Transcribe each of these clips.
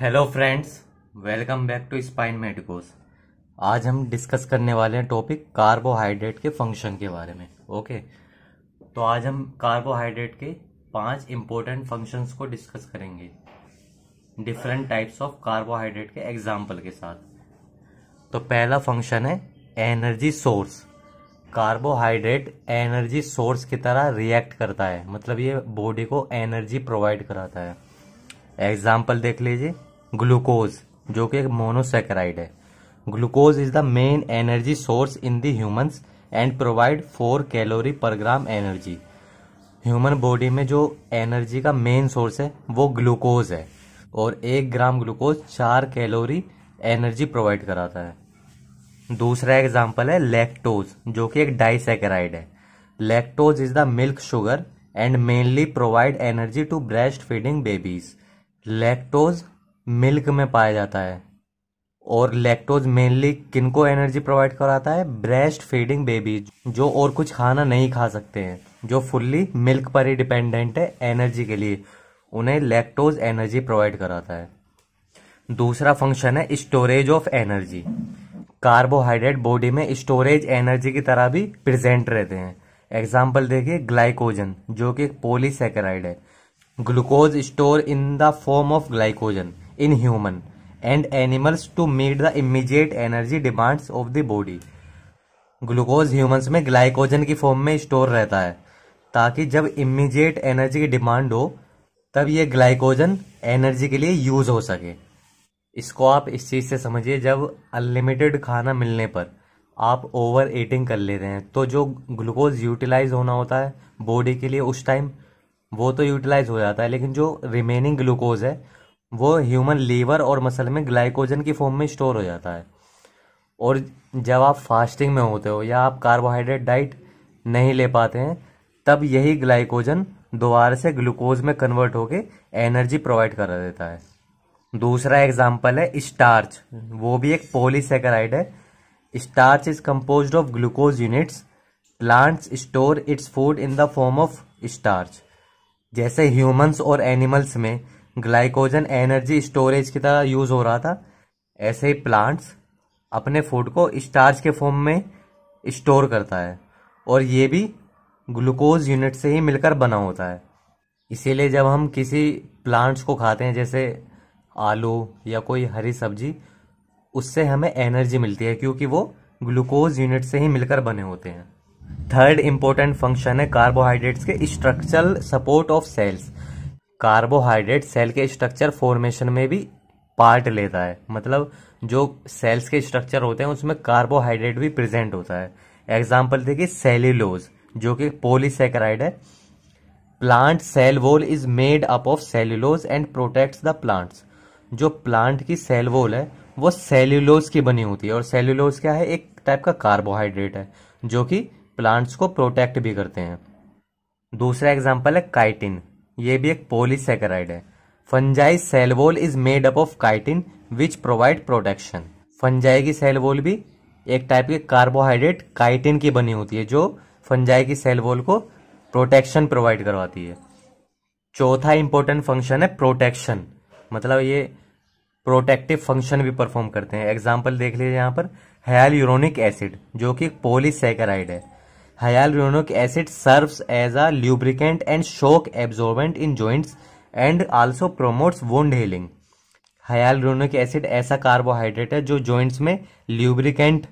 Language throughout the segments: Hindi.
hello friends welcome back to Spine Medicos आज हम डिस्कस करने वाले हैं टॉपिक कार्बोहाइड्रेट के फंक्शन के बारे में ओके तो आज हम कार्बोहाइड्रेट के पांच इम्पोर्टेंट फंक्शंस को डिस्कस करेंगे डिफरेंट टाइप्स ऑफ कार्बोहाइड्रेट के एग्जाम्पल के साथ तो पहला फंक्शन है energy source carbohydrate energy source की तरह रिएक्ट करता है मतलब ये बॉडी को एनर्जी प्रोवाइड कराता है एग्जाम्पल देख लीजिए ग्लूकोज जो कि एक मोनोसेक्राइड है glucose is the main energy source in the humans and provide four calorie per gram energy human body में जो एनर्जी का मेन सोर्स है वो ग्लूकोज है और एक ग्राम ग्लूकोज चार कैलोरी एनर्जी प्रोवाइड कराता है दूसरा एग्जाम्पल है लैक्टोज जो कि एक डाइसेकेराइड है lactose is the milk sugar and mainly provide energy to breast feeding babies lactose milk में पाया जाता है और लैक्टोज मेनली किनको एनर्जी प्रोवाइड कराता है ब्रेस्ट फीडिंग बेबीज जो और कुछ खाना नहीं खा सकते हैं जो फुल्ली मिल्क पर ही डिपेंडेंट है एनर्जी के लिए उन्हें लैक्टोज एनर्जी प्रोवाइड कराता है दूसरा फंक्शन है storage of energy carbohydrate body में स्टोरेज एनर्जी की तरह भी प्रेजेंट रहते हैं एग्जाम्पल देखिए ग्लाइकोजन जो कि एक पोलीसेकेराइड है glucose store in the form of glycogen in human and animals to meet the immediate energy demands of the body glucose humans में ग्लाइकोजन की फॉर्म में स्टोर रहता है ताकि जब इमीडिएट एनर्जी की डिमांड हो तब ये ग्लाइकोजन एनर्जी के लिए यूज हो सके इसको आप इस चीज़ से समझिए जब अनलिमिटेड खाना मिलने पर आप ओवर ईटिंग कर लेते हैं तो जो ग्लूकोज यूटिलाइज होना होता है बॉडी के लिए उस टाइम वो तो यूटिलाइज हो जाता है लेकिन जो रिमेनिंग ग्लूकोज है वो ह्यूमन लीवर और मसल में ग्लाइकोजन की फॉर्म में स्टोर हो जाता है और जब आप फास्टिंग में होते हो या आप कार्बोहाइड्रेट डाइट नहीं ले पाते हैं तब यही ग्लाइकोजन दोबारा से ग्लूकोज में कन्वर्ट होके एनर्जी प्रोवाइड करा देता है दूसरा एग्जाम्पल है स्टार्च वो भी एक पोलीसेकेराइड है starch is composed of glucose units plants store its food in the form of starch जैसे ह्यूमंस और एनिमल्स में ग्लाइकोजन एनर्जी स्टोरेज की तरह यूज़ हो रहा था ऐसे ही प्लांट्स अपने फूड को स्टार्च के फॉर्म में स्टोर करता है और ये भी ग्लूकोज यूनिट से ही मिलकर बना होता है इसीलिए जब हम किसी प्लांट्स को खाते हैं जैसे आलू या कोई हरी सब्जी उससे हमें एनर्जी मिलती है क्योंकि वो ग्लूकोज यूनिट से ही मिलकर बने होते हैं थर्ड इंपॉर्टेंट फंक्शन है कार्बोहाइड्रेट्स के structural support of cells carbohydrate cell के स्ट्रक्चर फॉर्मेशन में भी पार्ट लेता है मतलब जो सेल्स के स्ट्रक्चर होते हैं उसमें कार्बोहाइड्रेट भी प्रेजेंट होता है एग्जाम्पल देखिए सेल्यूलोज जो कि पोलीसेक्राइड है plant cell wall is made up of cellulose and protects the plants जो प्लांट की सेल वॉल है वो सेल्यूलोज की बनी होती है और सेल्यूलोज क्या है एक टाइप का कार्बोहाइड्रेट है जो कि प्लांट्स को प्रोटेक्ट भी करते हैं दूसरा एग्जाम्पल है काइटिन ये भी एक पोलीसेकेराइड है fungi cell wall is made up of chitin which provide protection fungi की सेलवोल भी एक टाइप के कार्बोहाइड्रेट काइटिन की बनी होती है जो फंजाई की सेलवोल को प्रोटेक्शन प्रोवाइड करवाती है चौथा इंपॉर्टेंट फंक्शन है प्रोटेक्शन मतलब ये प्रोटेक्टिव फंक्शन भी परफॉर्म करते हैं एग्जाम्पल देख लीजिए यहाँ पर हैल यूरोनिक एसिड जो कि पोलीसेकेराइड है hyaluronic acid serves as a lubricant and shock absorbent in joints and also promotes wound healing hyaluronic acid ऐसा कार्बोहाइड्रेट है जो जॉइंट्स में ल्यूब्रिकेंट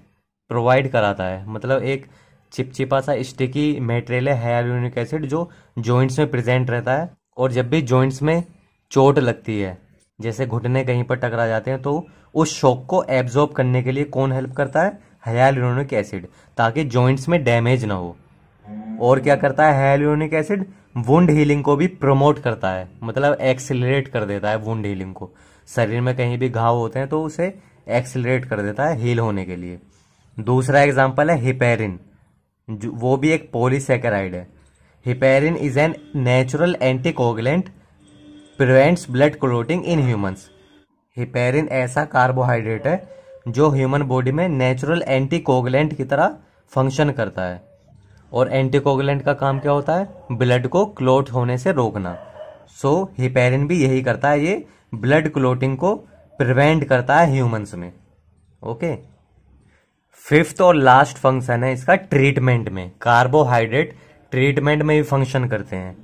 प्रोवाइड कराता है मतलब एक चिपचिपा सा स्टिकी मेटेरियल है हयालुरोनिक एसिड जो जॉइंट्स में प्रेजेंट रहता है और जब भी जॉइंट्स में चोट लगती है जैसे घुटने कहीं पर टकरा जाते हैं तो उस शॉक को एब्जॉर्ब करने के लिए कौन हेल्प करता है हाइलुरोनिक एसिड ताकि जॉइंट्स में डैमेज ना हो और क्या करता है हाइलुरोनिक एसिड वुंड हीलिंग को भी प्रमोट करता है मतलब एक्सेलरेट कर देता है वुंड हीलिंग को शरीर में कहीं भी घाव होते हैं तो उसे एक्सेलरेट कर देता है हील होने के लिए दूसरा एग्जाम्पल है हिपेरिन जो वो भी एक पोलिसकेराइड है heparin is an natural anticoagulant prevents blood clotting in humans heparin ऐसा कार्बोहाइड्रेट है जो ह्यूमन बॉडी में नेचुरल एंटीकोगलेंट की तरह फंक्शन करता है और एंटीकोगलेंट का काम क्या होता है ब्लड को क्लोट होने से रोकना सो हिपेरिन भी यही करता है ये ब्लड क्लोटिंग को प्रिवेंट करता है ह्यूमंस में ओके फिफ्थ और लास्ट फंक्शन है इसका ट्रीटमेंट में कार्बोहाइड्रेट ट्रीटमेंट में भी फंक्शन करते हैं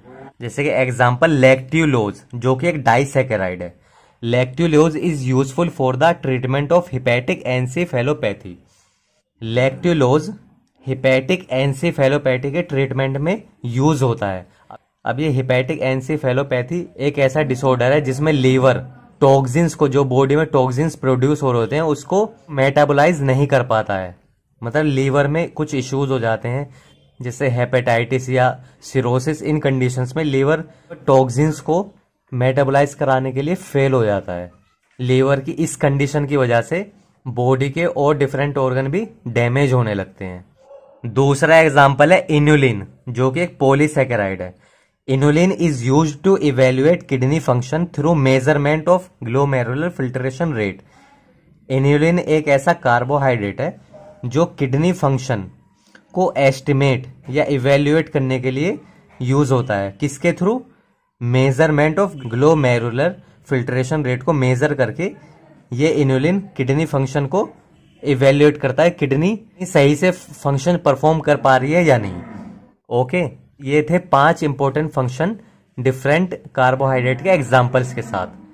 जैसे कि एग्जाम्पल लेक्ट्यूलोज जो कि एक डाइसेकेराइड है lactulose is useful for the treatment of hepatic encephalopathy lactulose hepatic encephalopathy के ट्रीटमेंट में यूज होता है अब ये हिपैटिक एनसीफेलोपैथी एक ऐसा डिसऑर्डर है जिसमें लीवर टॉक्सिन्स को जो बॉडी में टॉक्सिन्स प्रोड्यूस हो रहे होते हैं उसको मेटाबोलाइज नहीं कर पाता है मतलब लीवर में कुछ इश्यूज हो जाते हैं जैसे हेपेटाइटिस या सिरोसिस इन कंडीशंस में लीवर टॉक्सिन्स को मेटाबोलाइज कराने के लिए फेल हो जाता है लीवर की इस कंडीशन की वजह से बॉडी के और डिफरेंट ऑर्गन भी डैमेज होने लगते हैं दूसरा एग्जाम्पल है इनुलिन जो कि एक पोलीसेकेराइड है inulin is use to evaluate kidney function through measurement of glomerular filtration rate inulin एक ऐसा कार्बोहाइड्रेट है जो किडनी फंक्शन को एस्टिमेट या इवेल्युएट करने के लिए यूज होता है किसके through measurement of glomerular filtration rate को मेजर करके ये इन्यूलिन किडनी फंक्शन को इवेल्युएट करता है किडनी सही से फंक्शन परफॉर्म कर पा रही है या नहीं ओके ये थे पांच इंपॉर्टेंट फंक्शन डिफरेंट कार्बोहाइड्रेट के एग्जाम्पल्स के साथ